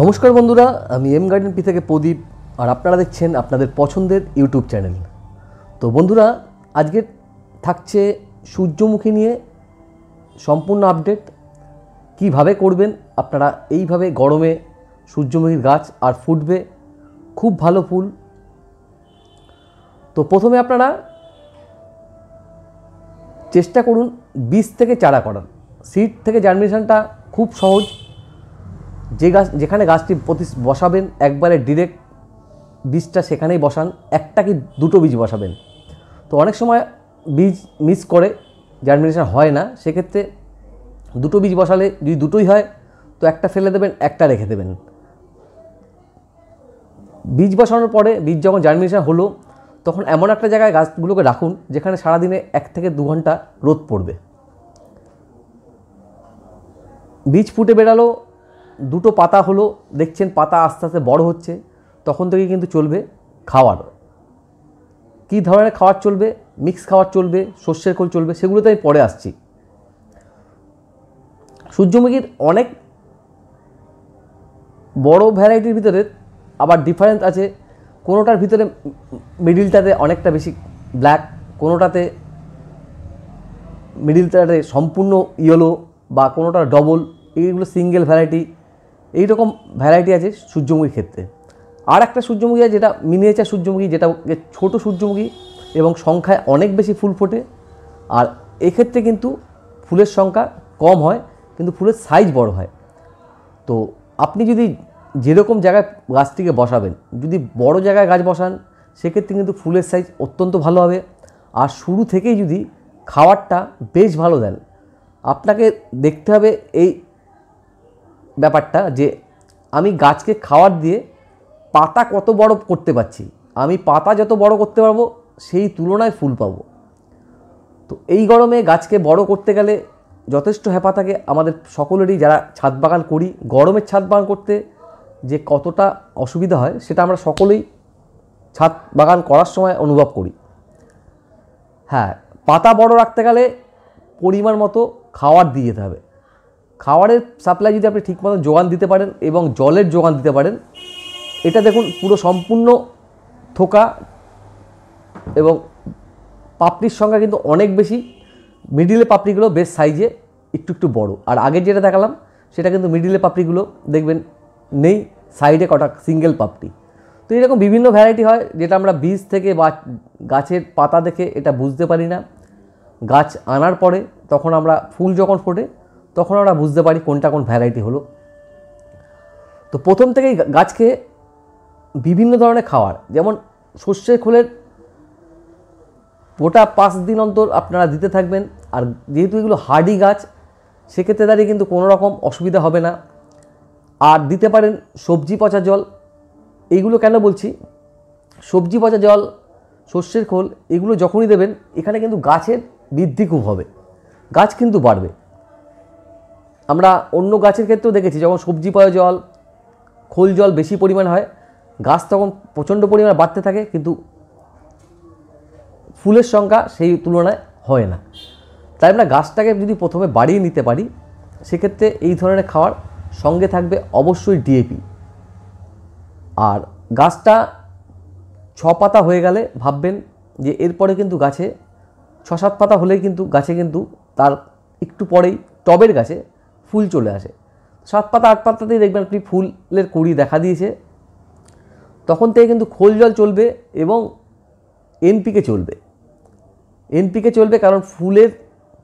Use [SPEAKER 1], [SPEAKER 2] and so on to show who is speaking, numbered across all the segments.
[SPEAKER 1] নমস্কার বন্ধুরা আমি এম গার্ডেন পি থেকে প্রদীপ আর আপনারা দেখছেন আপনাদের পছন্দের ইউটিউব চ্যানেল তো বন্ধুরা আজকে থাকছে সূর্যমুখী নিয়ে সম্পূর্ণ আপডেট কিভাবে করবেন আপনারা এইভাবে গরমে সূর্যমুখীর গাছ আর ফুটবে খুব ভালো ফুল তো প্রথমে আপনারা চেষ্টা করুন বীজ থেকে চারা করার সিড থেকে জার্মিনেশনটা খুব সহজ যে গাছ যেখানে গাছটি প্রতি বসাবেন একবারে ডিরেক্ট বীজটা সেখানেই বসান একটা কি দুটো বীজ বসাবেন তো অনেক সময় বীজ মিস করে জার্মিনেশন হয় না সেক্ষেত্রে দুটো বীজ বসালে যদি দুটোই হয় তো একটা ফেলে দেবেন একটা রেখে দেবেন বীজ বসানোর পরে বীজ যখন জার্মিনেশন হলো তখন এমন একটা জায়গায় গাছগুলোকে রাখুন যেখানে সারাদিনে এক থেকে দু ঘন্টা রোদ পড়বে বীজ ফুটে বেড়ালো দুটো পাতা হলো দেখছেন পাতা আস্তে আস্তে বড় হচ্ছে তখন থেকে কিন্তু চলবে খাওয়ার কী ধরনের খাবার চলবে মিক্স খাবার চলবে সর্ষের খোল চলবে সেগুলোতে আমি পরে আসছি সূর্যমুখীর অনেক বড় ভ্যারাইটির ভিতরে আবার ডিফারেন্স আছে কোনোটার ভিতরে মিডিলটাতে অনেকটা বেশি ব্ল্যাক কোনোটাতে মিডিলটাতে সম্পূর্ণ ইয়েলো বা কোনোটা ডবল এইগুলো সিঙ্গেল ভ্যারাইটি এই রকম ভ্যারাইটি আছে সূর্যমুখীর ক্ষেত্রে আর একটা সূর্যমুখী আছে যেটা মিনিয়েচার সূর্যমুখী যেটা ছোট সূর্যমুখী এবং সংখ্যায় অনেক বেশি ফুল ফোটে আর এক্ষেত্রে কিন্তু ফুলের সংখ্যা কম হয় কিন্তু ফুলের সাইজ বড় হয় তো আপনি যদি যেরকম জায়গায় গাছটিকে বসাবেন যদি বড় জায়গায় গাছ বসান সেক্ষেত্রে কিন্তু ফুলের সাইজ অত্যন্ত ভালো হবে আর শুরু থেকেই যদি খাবারটা বেশ ভালো দেন আপনাকে দেখতে হবে এই ব্যাপারটা যে আমি গাছকে খাওয়ার দিয়ে পাতা কত বড় করতে পারছি আমি পাতা যত বড় করতে পারবো সেই তুলনায় ফুল পাবো তো এই গরমে গাছকে বড় করতে গেলে যথেষ্ট হ্যাপা থাকে আমাদের সকলেরই যারা ছাদ বাগান করি গরমের ছাদ বাগান করতে যে কতটা অসুবিধা হয় সেটা আমরা সকলেই ছাদ বাগান করার সময় অনুভব করি হ্যাঁ পাতা বড় রাখতে গেলে পরিমাণ মতো খাওয়ার দিয়ে যেতে হবে খাওয়ারের সাপ্লাই যদি আপনি ঠিকমতো জোগান দিতে পারেন এবং জলের জোগান দিতে পারেন এটা দেখুন পুরো সম্পূর্ণ থোকা এবং পাপড়ির সংখ্যা কিন্তু অনেক বেশি মিডিলে পাপড়িগুলো বেশ সাইজে একটু একটু বড় আর আগে যেটা দেখালাম সেটা কিন্তু মিডিলে পাপড়িগুলো দেখবেন নেই সাইডে কটা সিঙ্গেল পাপড়ি তো এরকম বিভিন্ন ভ্যারাইটি হয় যেটা আমরা বীজ থেকে বা গাছের পাতা দেখে এটা বুঝতে পারি না গাছ আনার পরে তখন আমরা ফুল যখন ফোটে তখন আমরা বুঝতে পারি কোনটা কোন ভ্যারাইটি হলো তো প্রথম থেকেই গাছকে বিভিন্ন ধরনের খাওয়ার যেমন সর্ষের খোলের গোটা পাঁচ দিন অন্তর আপনারা দিতে থাকবেন আর যেহেতু এগুলো হার্ডি গাছ সেক্ষেত্রে দাঁড়িয়ে কিন্তু কোনো রকম অসুবিধা হবে না আর দিতে পারেন সবজি পচা জল এইগুলো কেন বলছি সবজি পচা জল সর্ষের খোল এগুলো যখনই দেবেন এখানে কিন্তু গাছের বৃদ্ধি খুব হবে গাছ কিন্তু বাড়বে আমরা অন্য গাছের ক্ষেত্রেও দেখেছি যখন সবজি পায় জল খোল জল বেশি পরিমাণ হয় গাছ তখন প্রচণ্ড পরিমাণে বাড়তে থাকে কিন্তু ফুলের সংখ্যা সেই তুলনায় হয় না তাই আমরা গাছটাকে যদি প্রথমে বাড়িয়ে নিতে পারি সেক্ষেত্রে এই ধরনের খাওয়ার সঙ্গে থাকবে অবশ্যই ডিএপি আর গাছটা ছ পাতা হয়ে গেলে ভাববেন যে এরপরে কিন্তু গাছে ছ সাত পাতা হলেই কিন্তু গাছে কিন্তু তার একটু পরেই টবের গাছে ফুল চলে আসে সাত পাতা আট পাতাতেই দেখবেন আপনি ফুলের কুড়ি দেখা দিয়েছে তখন থেকে কিন্তু খোল জল চলবে এবং এনপিকে চলবে এনপিকে চলবে কারণ ফুলের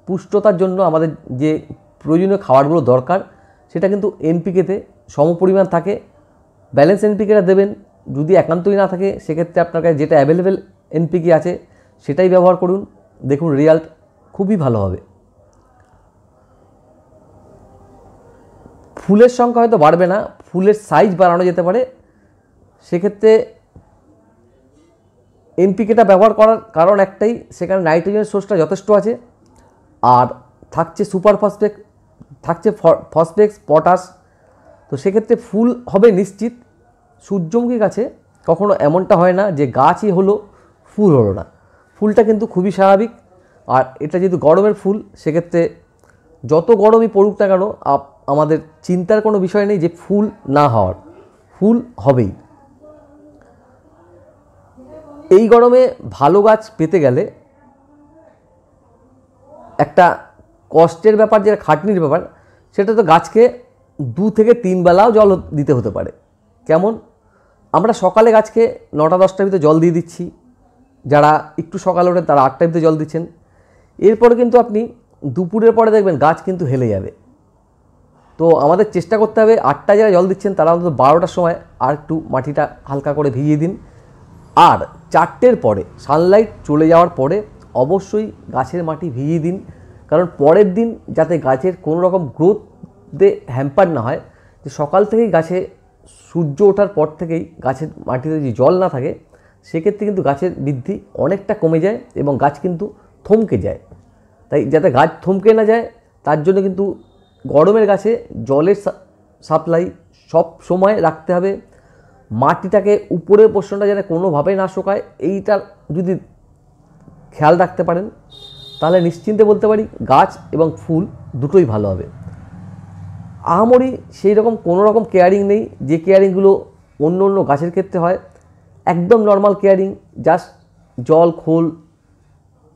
[SPEAKER 1] পুষ্টতার জন্য আমাদের যে প্রয়োজনীয় খাবারগুলো দরকার সেটা কিন্তু এনপিকেতে সমপরিমাণ থাকে ব্যালেন্স এনপিকেটা দেবেন যদি একান্তই না থাকে সেক্ষেত্রে আপনার কাছে যেটা অ্যাভেলেবেল এনপিকে আছে সেটাই ব্যবহার করুন দেখুন রেজাল্ট খুবই ভালো হবে ফুলের সংখ্যা হয়তো বাড়বে না ফুলের সাইজ বাড়ানো যেতে পারে সেক্ষেত্রে এনপিকেটা ব্যবহার করার কারণ একটাই সেখানে নাইট্রোজেনের সোর্সটা যথেষ্ট আছে আর থাকছে সুপার ফসফেক থাকছে ফসফেক্স পটাশ তো সেক্ষেত্রে ফুল হবে নিশ্চিত সূর্যমুখী গাছে কখনো এমনটা হয় না যে গাছই হলো ফুল হলো না ফুলটা কিন্তু খুবই স্বাভাবিক আর এটা যেহেতু গরমের ফুল সেক্ষেত্রে যত গরমই পড়ুক না কেন আপ আমাদের চিন্তার কোনো বিষয় নেই যে ফুল না হওয়ার ফুল হবেই এই গরমে ভালো গাছ পেতে গেলে একটা কষ্টের ব্যাপার যেটা খাটনির ব্যাপার সেটা তো গাছকে দু থেকে তিন বেলাও জল দিতে হতে পারে কেমন আমরা সকালে গাছকে নটা দশটার ভিতরে জল দিয়ে দিচ্ছি যারা একটু সকালে ওঠেন তারা আটটার ভিতরে জল দিচ্ছেন এরপরে কিন্তু আপনি দুপুরের পরে দেখবেন গাছ কিন্তু হেলে যাবে তো আমাদের চেষ্টা করতে হবে আটটা যারা জল দিচ্ছেন তারা অন্তত বারোটার সময় আর একটু মাটিটা হালকা করে ভিজিয়ে দিন আর চারটের পরে সানলাইট চলে যাওয়ার পরে অবশ্যই গাছের মাটি ভিজিয়ে দিন কারণ পরের দিন যাতে গাছের কোনো রকম গ্রোথে হ্যাম্পার না হয় যে সকাল থেকেই গাছে সূর্য ওঠার পর থেকেই গাছের মাটিতে যদি জল না থাকে সেক্ষেত্রে কিন্তু গাছের বৃদ্ধি অনেকটা কমে যায় এবং গাছ কিন্তু থমকে যায় তাই যাতে গাছ থমকে না যায় তার জন্য কিন্তু গরমের গাছে জলের সাপ্লাই সব সময় রাখতে হবে মাটিটাকে উপরের পোষণটা যেন কোনোভাবেই না শোকায় এইটা যদি খেয়াল রাখতে পারেন তাহলে নিশ্চিন্তে বলতে পারি গাছ এবং ফুল দুটোই ভালো হবে আহামরি সেই রকম কোনো রকম কেয়ারিং নেই যে কেয়ারিংগুলো অন্য অন্য গাছের ক্ষেত্রে হয় একদম নর্মাল কেয়ারিং জাস্ট জল খোল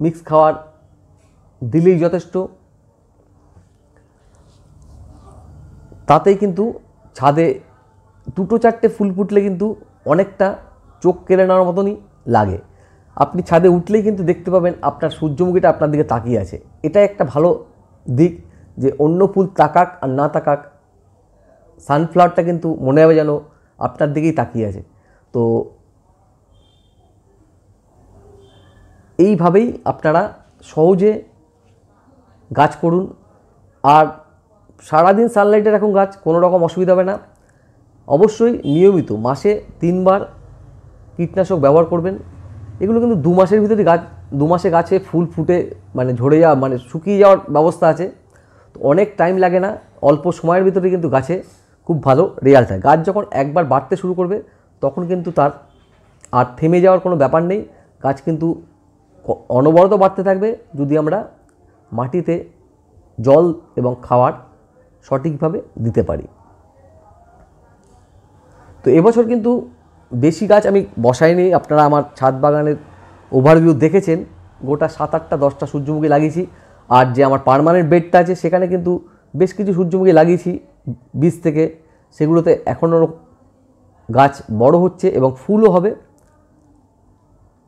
[SPEAKER 1] মিক্স খাওয়ার দিলেই যথেষ্ট তাতেই কিন্তু ছাদে দুটো চারটে ফুল ফুটলে কিন্তু অনেকটা চোখ কেড়ে নেওয়ার মতনই লাগে আপনি ছাদে উঠলেই কিন্তু দেখতে পাবেন আপনার সূর্যমুখীটা আপনার দিকে তাকিয়ে আছে এটা একটা ভালো দিক যে অন্য ফুল তাকাক আর না তাকাক সানফ্লাওয়ারটা কিন্তু মনে হবে যেন আপনার দিকেই তাকিয়ে আছে তো এইভাবেই আপনারা সহজে গাছ করুন আর সারাদিন সানলাইটে রাখুন গাছ কোনো রকম অসুবিধা হবে না অবশ্যই নিয়মিত মাসে তিনবার কীটনাশক ব্যবহার করবেন এগুলো কিন্তু দু মাসের ভিতরে গাছ দু মাসে গাছে ফুল ফুটে মানে ঝরে যাওয়া মানে শুকিয়ে যাওয়ার ব্যবস্থা আছে তো অনেক টাইম লাগে না অল্প সময়ের ভিতরে কিন্তু গাছে খুব ভালো রেয়াল থাকে গাছ যখন একবার বাড়তে শুরু করবে তখন কিন্তু তার আর থেমে যাওয়ার কোনো ব্যাপার নেই গাছ কিন্তু অনবরত বাড়তে থাকবে যদি আমরা মাটিতে জল এবং খাওয়ার সঠিকভাবে দিতে পারি তো এবছর কিন্তু বেশি গাছ আমি বসাইনি আপনারা আমার ছাদ বাগানের ওভারভিউ দেখেছেন গোটা সাত আটটা দশটা সূর্যমুখী লাগিয়েছি আর যে আমার পারমানেন্ট বেডটা আছে সেখানে কিন্তু বেশ কিছু সূর্যমুখী লাগিয়েছি বীজ থেকে সেগুলোতে এখনও গাছ বড় হচ্ছে এবং ফুলও হবে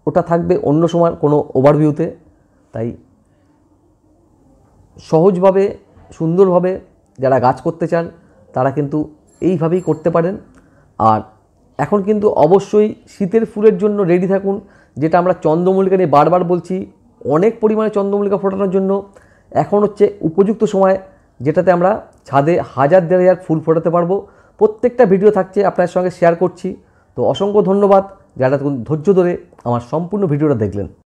[SPEAKER 1] ওটা থাকবে অন্য সময় কোনো ওভারভিউতে তাই সহজভাবে সুন্দরভাবে যারা গাছ করতে চান তারা কিন্তু এইভাবেই করতে পারেন আর এখন কিন্তু অবশ্যই শীতের ফুলের জন্য রেডি থাকুন যেটা আমরা চন্দ্রমল্লিকা নিয়ে বারবার বলছি অনেক পরিমাণে চন্দ্রমল্লিকা ফোটানোর জন্য এখন হচ্ছে উপযুক্ত সময় যেটাতে আমরা ছাদে হাজার দেড় হাজার ফুল ফোটাতে পারবো প্রত্যেকটা ভিডিও থাকছে আপনার সঙ্গে শেয়ার করছি তো অসংখ্য ধন্যবাদ যারা ধৈর্য ধরে আমার সম্পূর্ণ ভিডিওটা দেখলেন